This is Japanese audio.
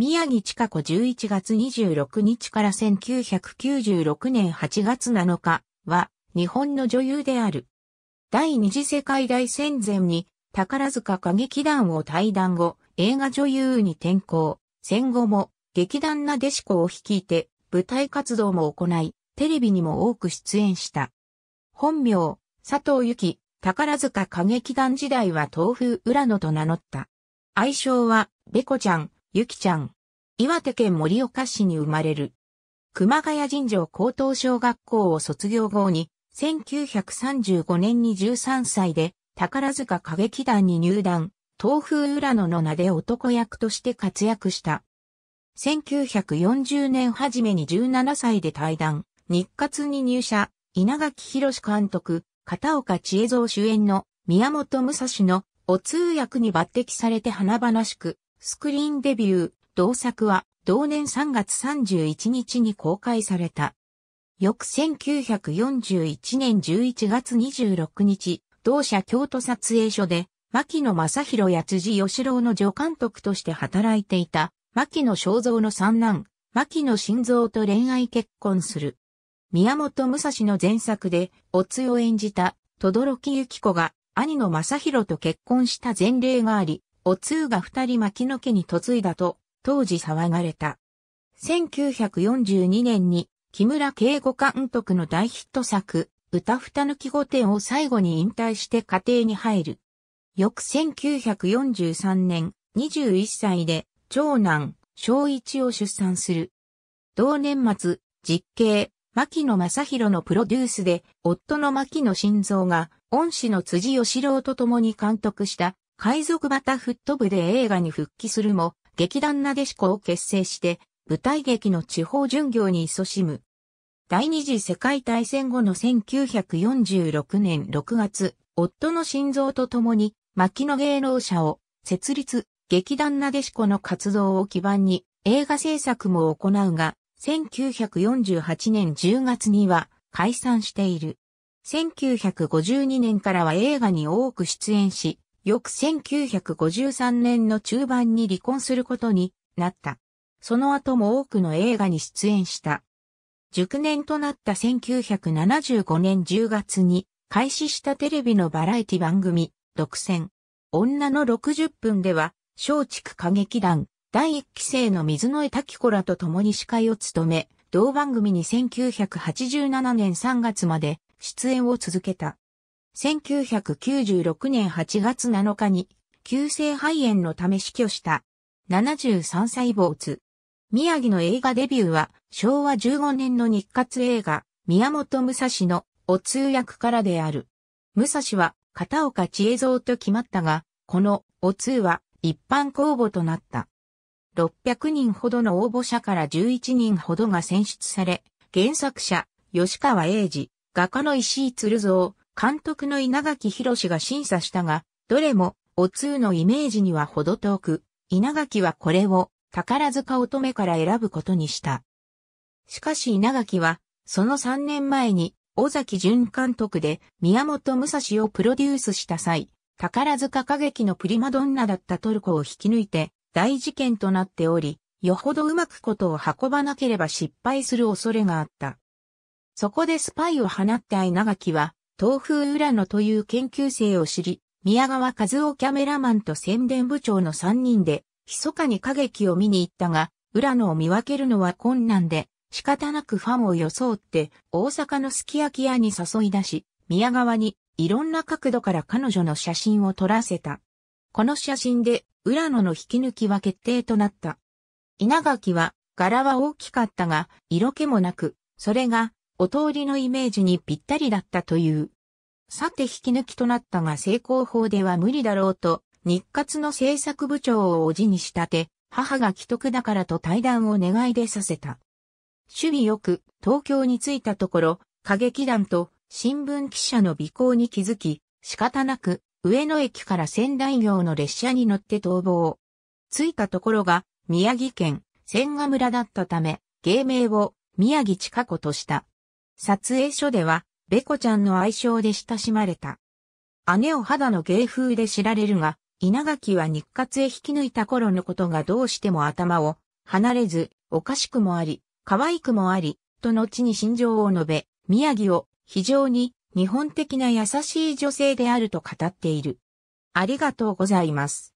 宮城千佳子11月26日から1996年8月7日は日本の女優である。第二次世界大戦前に宝塚歌劇団を退団後映画女優に転向。戦後も劇団なでしこを率いて舞台活動も行いテレビにも多く出演した。本名、佐藤紀宝塚歌劇団時代は東風浦野と名乗った。愛称は、べこちゃん、ゆきちゃん。岩手県盛岡市に生まれる。熊谷神城高等小学校を卒業後に、1935年に13歳で、宝塚歌劇団に入団、東風浦野の名で男役として活躍した。1940年初めに17歳で退団、日活に入社、稲垣博監督、片岡千恵蔵主演の宮本武蔵のお通訳に抜擢されて華々しくスクリーンデビュー、同作は同年3月31日に公開された。翌1941年11月26日、同社京都撮影所で、牧野正宏や辻義郎の助監督として働いていた、牧野正造の三男、牧野晋三と恋愛結婚する。宮本武蔵の前作で、おつを演じた、轟きゆき子が、兄の正宏と結婚した前例があり、お通が二人牧野家に嫁いだと、当時騒がれた。1942年に木村敬吾監督の大ヒット作、歌二抜き御殿を最後に引退して家庭に入る。翌1943年、21歳で長男、小一を出産する。同年末、実刑、牧野正宏のプロデュースで、夫の牧野晋三が、恩師の辻義郎と共に監督した、海賊バタフット部で映画に復帰するも、劇団なでしこを結成して、舞台劇の地方巡業に勤しむ。第二次世界大戦後の1946年6月、夫の心臓と共に、牧野芸能者を設立、劇団なでしこの活動を基盤に映画制作も行うが、1948年10月には解散している。1952年からは映画に多く出演し、翌1953年の中盤に離婚することになった。その後も多くの映画に出演した。熟年となった1975年10月に開始したテレビのバラエティ番組、独占。女の60分では、松竹歌劇団、第1期生の水野江滝子らと共に司会を務め、同番組に1987年3月まで出演を続けた。1996年8月7日に急性肺炎のため死去した73歳坊津。宮城の映画デビューは昭和15年の日活映画宮本武蔵のお通訳からである。武蔵は片岡千恵蔵と決まったが、このお通は一般公募となった。600人ほどの応募者から11人ほどが選出され、原作者、吉川英治、画家の石井鶴蔵、監督の稲垣博が審査したが、どれも、お通のイメージにはほど遠く、稲垣はこれを宝塚乙女から選ぶことにした。しかし稲垣は、その3年前に、尾崎淳監督で宮本武蔵をプロデュースした際、宝塚歌劇のプリマドンナだったトルコを引き抜いて大事件となっており、よほどうまくことを運ばなければ失敗する恐れがあった。そこでスパイを放った稲垣は、東風浦野という研究生を知り、宮川和夫キャメラマンと宣伝部長の3人で、密かに歌劇を見に行ったが、浦野を見分けるのは困難で、仕方なくファンを装って、大阪のすき焼き屋に誘い出し、宮川に、いろんな角度から彼女の写真を撮らせた。この写真で、浦野の引き抜きは決定となった。稲垣は、柄は大きかったが、色気もなく、それが、お通りのイメージにぴったりだったという。さて引き抜きとなったが成功法では無理だろうと、日活の制作部長をおじに仕立て、母が既得だからと対談を願い出させた。趣味よく東京に着いたところ、歌劇団と新聞記者の尾行に気づき、仕方なく上野駅から仙台行の列車に乗って逃亡。着いたところが宮城県千賀村だったため、芸名を宮城近子とした。撮影所では、ベコちゃんの愛称で親しまれた。姉を肌の芸風で知られるが、稲垣は日活へ引き抜いた頃のことがどうしても頭を離れず、おかしくもあり、可愛くもあり、と後に心情を述べ、宮城を非常に日本的な優しい女性であると語っている。ありがとうございます。